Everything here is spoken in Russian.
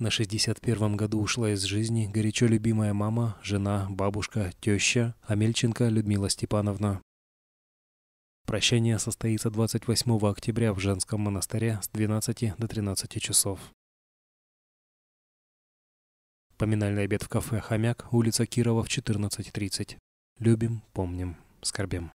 На 61-м году ушла из жизни горячо любимая мама, жена, бабушка, теща Амельченко Людмила Степановна. Прощание состоится 28 октября в женском монастыре с 12 до 13 часов. Поминальный обед в кафе «Хомяк», улица Кирова в 14.30. Любим, помним, скорбим.